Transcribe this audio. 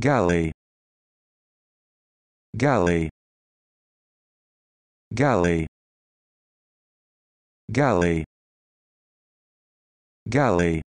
galley galley galley galley galley